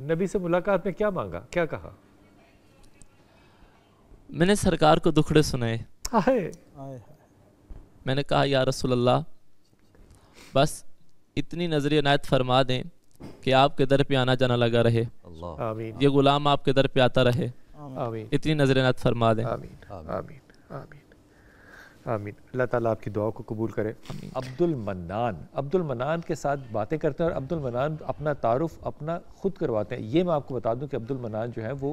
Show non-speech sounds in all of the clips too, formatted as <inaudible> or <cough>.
नबी से मुलाकात में क्या मांगा क्या कहा मैंने सरकार को दुखड़े सुनाए आए। मैंने कहा या रसूलल्लाह बस इतनी नजर नायत फरमा दें कि आपके दर पे आना जाना लगा रहे ये गुलाम आपके दर पे आता रहे इतनी नजर नायत फरमा दें आमीन, आमीन, आमीन, आमीन। आमीन अल्लाह ताला आपकी दुआ को कबूल करे अब्दुल मनान अब्दुल मनान के साथ बातें करते हैं और अब्दुल मनान अपना तारुफ अपना खुद करवाते हैं ये मैं आपको बता दूं कि अब्दुल मनान जो है वो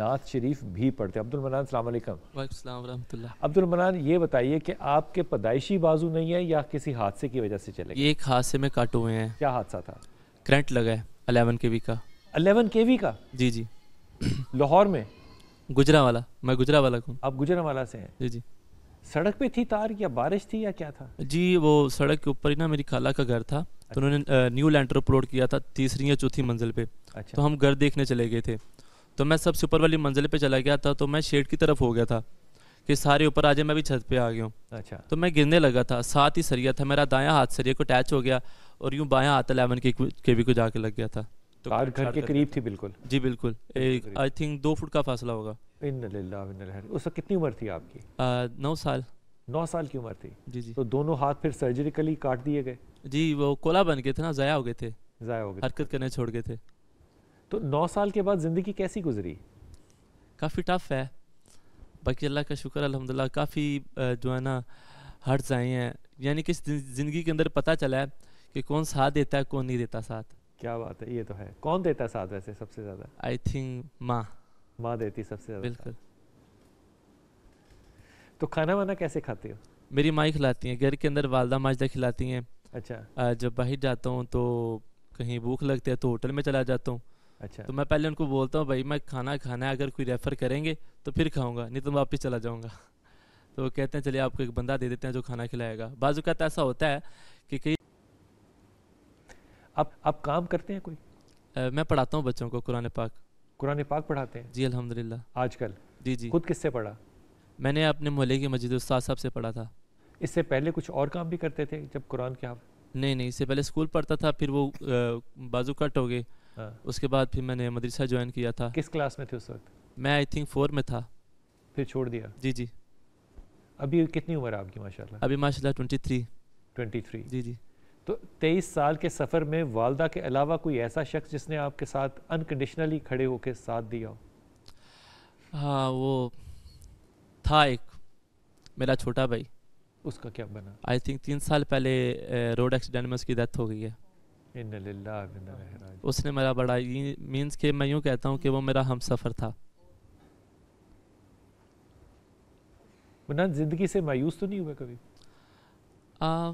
नाथ शरीफ भी पढ़ते हैं अब्दुल मनान सलाम अलैकुम अब्दुल मनान ये बताइए कि आपके पैदाइशी बाजू नहीं है या किसी हादसे की वजह से चले एक हादसे में काटे हुए हैं क्या हादसा था करंट लगा है अलेवन के का अलेवन के का जी जी लाहौर में गुजरा वाला मैं गुजरा वाला हूँ आप गुजरा वाला से हैं जी जी सड़क पे थी तार या बारिश थी या क्या था जी वो सड़क के ऊपर ही ना मेरी खाला का घर था अच्छा। तो उन्होंने न्यू लैंडर अपलोड किया था तीसरी या चौथी मंजिल पे अच्छा। तो हम घर देखने चले गए थे तो मैं सबसे ऊपर वाली मंजिल पे चला गया था तो मैं शेड की तरफ हो गया था कि सारे ऊपर आ जाए मैं भी छत पे आ गया हूँ अच्छा तो मैं गिरने लगा था साथ ही सरिया था मेरा दाया हाथ सरिया को अटैच हो गया और यूँ बाया हाथ अलेवन के भी को जाके लग गया था तो कार घर के करीब थी बिल्कुल जी बिल्कुल आई थिंक दो फुट का फासला होगा उस वक्त कितनी उम्र थी आपकी नौ साल नौ साल की उम्र थी जी जी तो दोनों हाथ फिर सर्जरिकली काट दिए गए जी वो कोला बन गए थे ना जया हो गए थे जया हो गए हरकत करने छोड़ गए थे तो नौ साल के बाद ज़िंदगी कैसी गुजरी काफ़ी टफ है बाकी अल्लाह का शुक्र अलहमदिल्ला काफ़ी जो है ना हर्ट्स आए हैं यानी कि ज़िंदगी के अंदर पता चला है कि कौन साथ देता है कौन नहीं देता साथ क्या बात है ये तो है कौन देता साथ वैसे सबसे ज़्यादा आई थिंक माँ माँ देती सबसे ज़्यादा बिल्कुल तो खाना वाना कैसे खाते हो मेरी माँ खिलाती हैं घर के अंदर वालदा माजदा खिलाती हैं अच्छा जब बाहर जाता हूँ तो कहीं भूख लगती है तो होटल में चला जाता हूँ अच्छा तो मैं पहले उनको बोलता हूँ भाई मैं खाना खाना है अगर कोई रेफ़र करेंगे तो फिर खाऊंगा नहीं तो वापस चला जाऊंगा <laughs> तो कहते हैं चलिए आपको एक बंदा दे देते हैं जो खाना खिलाएगा बाजू का ऐसा होता है कि कई आप आप काम करते हैं कोई आ, मैं पढ़ाता हूँ बच्चों को कुरान पाक कुरान पाक पढ़ाते हैं जी अलहमदिल्ला आजकल जी जी खुद किससे पढ़ा मैंने अपने मोहल्ले की मस्जिद उस्ताद साहब से पढ़ा था इससे पहले कुछ और काम भी करते थे जब कुरान के आप नहीं नहीं इससे पहले स्कूल पढ़ता था फिर वो बाजू कट हो गए हाँ। उसके बाद फिर मैंने मदरसा ज्वाइन किया था किस क्लास में थे उस वक्त मैं आई थिंक फोर में था फिर छोड़ दिया जी जी अभी कितनी उम्र है आपकी माशाल्लाह अभी माशाल्लाह ट्वेंटी थ्री ट्वेंटी थ्री जी जी तो 23 साल के सफ़र में वालदा के अलावा कोई ऐसा शख्स जिसने आपके साथ अनकंडीशनली खड़े होकर साथ दिया हो हाँ वो था एक मेरा छोटा भाई उसका क्या बना आई थिंक तीन साल पहले रोड एक्सीडेंट में उसकी डेथ हो गई है उसने मेरा बड़ा मीन्स के मैं यूँ कहता हूँ कि वो मेरा हम सफ़र था ज़िंदगी से मायूस तो नहीं हुआ कभी आ,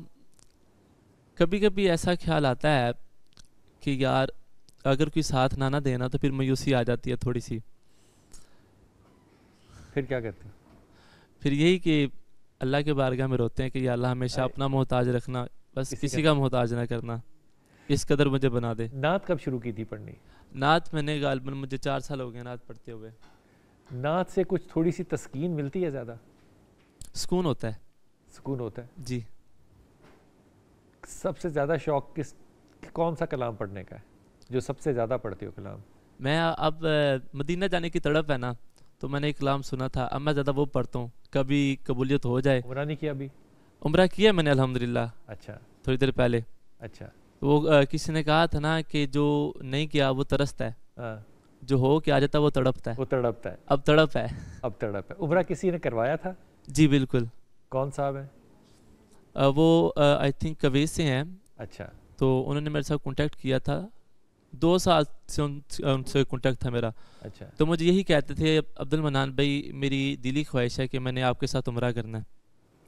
कभी कभी ऐसा ख्याल आता है कि यार अगर कोई साथ ना ना देना तो फिर मायूसी आ जाती है थोड़ी सी फिर क्या करते हैं फिर यही कि अल्लाह के बारगाह में रोते हैं कि अल्लाह हमेशा अपना मोहताज रखना बस किसी का मोहताज ना करना इस कदर मुझे बना दे नात कब शुरू की थी पढ़नी नात मैंने गालबन मुझे चार साल हो गए नात पढ़ते हुए नात से कुछ थोड़ी सी तस्कीन मिलती है ज़्यादा सुकून होता है सुकून होता है जी सबसे ज़्यादा शौक किस कौन सा कलाम पढ़ने का है जो सबसे ज़्यादा पढ़ती हो कलाम मैं अब मदीना जाने की तड़प है ना तो मैंने एक कलाम सुना था अब मैं ज़्यादा वो पढ़ता हूँ कभी कबूलियत हो जाए उम्र नहीं किया अभी उम्र किया मैंने अलहमदिल्ला अच्छा थोड़ी देर पहले अच्छा तो वो किसी ने कहा था ना कि जो नहीं किया वो तरसता है हाँ। जो हो के आ जाता है वो तड़पता है वो तड़पता है अब तड़प है अब तड़प है उम्र किसी ने करवाया था जी बिल्कुल कौन साहब है वो आई थिंक कवेज से हैं अच्छा तो उन्होंने मेरे साथ कॉन्टेक्ट किया था दो साल से उन, उनसे कॉन्टेक्ट था मेरा अच्छा तो मुझे यही कहते थे अब्दुल मनान भाई मेरी दिली ख्वाहिश है कि मैंने आपके साथ उम्र करना है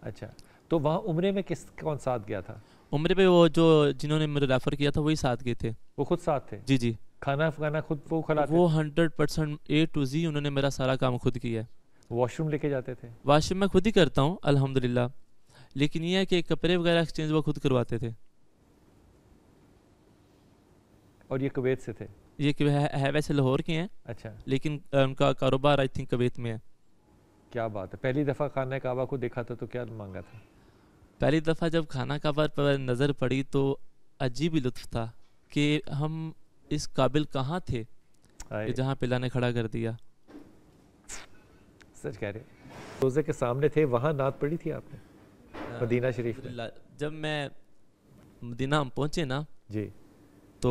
अच्छा तो वहाँ उम्र में किस कौन साथ गया था उम्र पे वो जो जिन्होंने मेरे रेफर किया था वही साथ गए थे वो खुद साथ थे जी जी खाना खाना खुद वो खिलाते वो hundred percent A to Z उन्होंने मेरा सारा काम खुद किया है वॉशरूम लेके जाते थे वॉशरूम मैं खुद ही करता हूँ अलहमदिल्ला लेकिन यह है कि कपड़े वगैरह एक्सचेंज वो खुद करवाते थे और ये कुवैत से थे ये है, है वैसे लाहौर के हैं अच्छा लेकिन उनका कारोबार आई थिंक कुवैत में है क्या बात है पहली दफ़ा खाना काबा को देखा था तो क्या मांगा था पहली दफ़ा जब खाना काबा पर नज़र पड़ी तो अजीब ही लुत्फ था कि हम इस काबिल कहाँ थे जहाँ पिला ने खड़ा कर दिया सच कह रहे रोज़े के सामने थे वहाँ नात पड़ी थी आपने हाँ। मदीना शरीफ जब मैं मदीना हम पहुंचे ना जी तो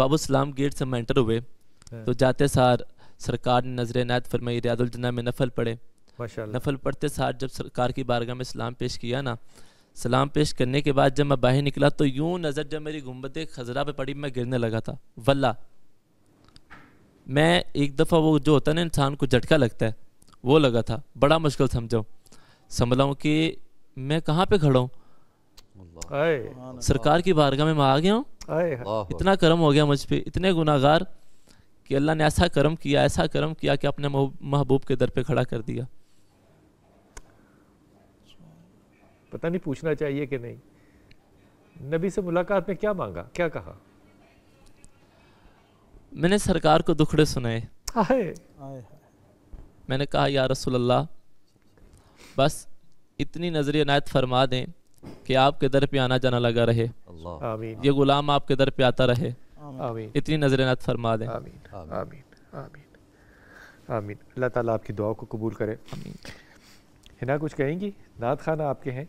बाबू सलाम गेट से हम एंटर हुए हाँ। तो जाते सार सरकार ने नजर नायत फरमाई रियादुलजना में नफल पढ़े नफल पढ़ते सार जब सरकार की बारगाह में सलाम पेश किया ना सलाम पेश करने के बाद जब मैं बाहर निकला तो यूं नज़र जब मेरी गुम्बद खजरा पे पड़ी मैं गिरने लगा था वल्ला मैं एक दफ़ा वो जो होता है ना इंसान को झटका लगता है वो लगा था बड़ा मुश्किल समझाऊँ संभलाऊँ कि मैं कहाँ पे खड़ा हूँ सरकार की बारगाह में मैं आ गया हूँ इतना कर्म हो गया मुझ पर इतने गुनागार कि अल्लाह ने ऐसा कर्म किया ऐसा कर्म किया कि अपने महबूब के दर पे खड़ा कर दिया पता नहीं पूछना चाहिए कि नहीं नबी से मुलाकात में क्या मांगा क्या कहा मैंने सरकार को दुखड़े सुनाए मैंने कहा या रसूल अल्लाह बस इतनी नजर अनायत फरमा दें कि आपके दर पे आना जाना लगा रहे ये गुलाम आपके दर पे आता रहे इतनी नजर अनायत फरमा दें आमीन अल्लाह ताला आपकी दुआ को कबूल करे हिना कुछ कहेंगी नात खाना आपके हैं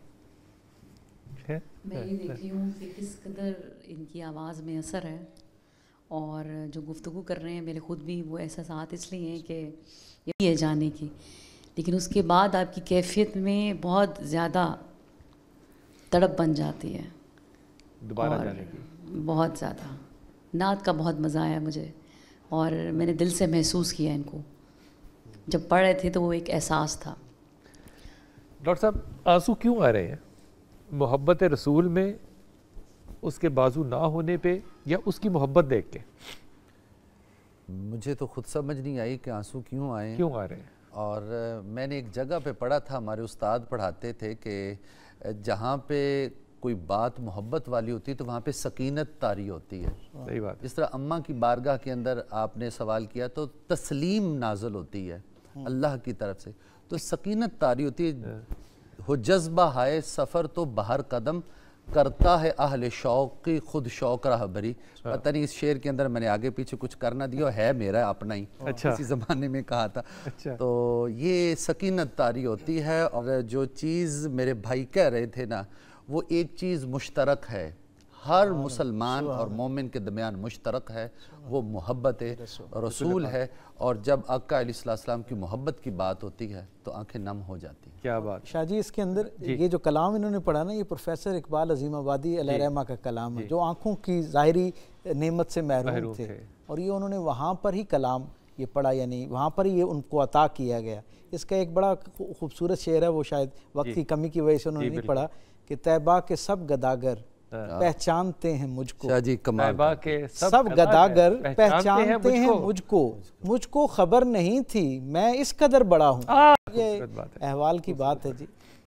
मैं ये देख रही हूँ कि किस कदर इनकी आवाज़ में असर है और जो गुफ्तु कर रहे हैं मेरे ख़ुद भी वो एहसास इसलिए हैं कि ये जाने की लेकिन उसके बाद आपकी कैफियत में बहुत ज़्यादा तड़प बन जाती है दोबारा जाने की बहुत ज़्यादा नात का बहुत मज़ा आया मुझे और मैंने दिल से महसूस किया इनको जब पढ़ रहे थे तो वो एक एहसास था डॉक्टर साहब आंसू क्यों आ रहे हैं मोहब्बत रसूल में उसके बाजू ना होने पे या उसकी मोहब्बत देख के मुझे तो खुद समझ नहीं आई कि आंसू क्यों आए क्यों आ रहे हैं और मैंने एक जगह पे पढ़ा था हमारे उस्ताद पढ़ाते थे कि जहाँ पे कोई बात मोहब्बत वाली होती है तो वहाँ पे सकीनत तारी होती है सही बात इस तरह अम्मा की बारगाह के अंदर आपने सवाल किया तो तस्लीम नाजल होती है हम्म। अल्लाह की तरफ से तो सकीनत तारी होती है हाँ। हो जज्बा हाय सफ़र तो बाहर कदम करता है अहल शौक की खुद शौक राहबरी अच्छा। पता नहीं इस शेर के अंदर मैंने आगे पीछे कुछ करना दिया है मेरा अपना ही अच्छा। इसी ज़माने में कहा था अच्छा। तो ये सकीनत तारी होती है और जो चीज़ मेरे भाई कह रहे थे ना वो एक चीज़ मुश्तरक है हर मुसलमान और मोमिन के दरमियान मुश्तरक है वो मोहब्बत रसूल है और जब अक्का की मोहब्बत की बात होती है तो आंखें नम हो जाती हैं क्या बात शाह जी इसके अंदर ये जो कलाम इन्होंने पढ़ा ना ये प्रोफेसर इकबाल अजीम अलहमा का कलाम है जो आंखों की ज़ाहरी नमत से महरूम थे और ये उन्होंने वहाँ पर ही कलाम ये पढ़ा या नहीं वहाँ पर ये उनको अता किया गया इसका एक बड़ा खूबसूरत शेर है वो शायद वक्त की कमी की वजह से उन्होंने नहीं पढ़ा कि तैबा के सब गदागर पहचानते हैं मुझको जी कमाल के सब, सब गदागर पहचानते, पहचानते हैं मुझको मुझको खबर नहीं थी मैं इस कदर बड़ा हूँ ये अहवाल की बात है जी